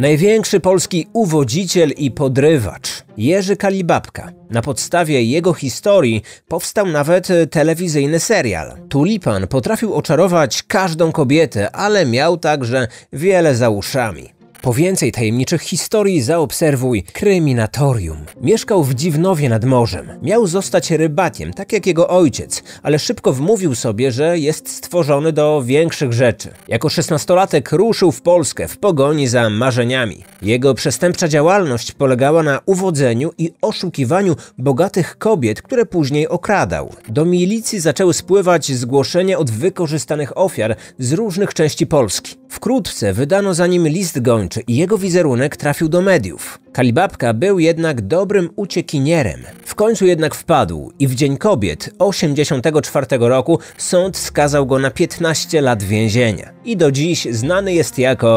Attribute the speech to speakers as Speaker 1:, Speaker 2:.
Speaker 1: Największy polski uwodziciel i podrywacz Jerzy Kalibabka. Na podstawie jego historii powstał nawet e, telewizyjny serial. Tulipan potrafił oczarować każdą kobietę, ale miał także wiele za uszami. Po więcej tajemniczych historii zaobserwuj Kryminatorium. Mieszkał w Dziwnowie nad morzem. Miał zostać rybakiem, tak jak jego ojciec, ale szybko wmówił sobie, że jest stworzony do większych rzeczy. Jako szesnastolatek ruszył w Polskę w pogoni za marzeniami. Jego przestępcza działalność polegała na uwodzeniu i oszukiwaniu bogatych kobiet, które później okradał. Do milicji zaczęły spływać zgłoszenia od wykorzystanych ofiar z różnych części Polski. Wkrótce wydano za nim list gończy i jego wizerunek trafił do mediów. Kalibabka był jednak dobrym uciekinierem. W końcu jednak wpadł i w Dzień Kobiet 84 roku sąd skazał go na 15 lat więzienia. I do dziś znany jest jako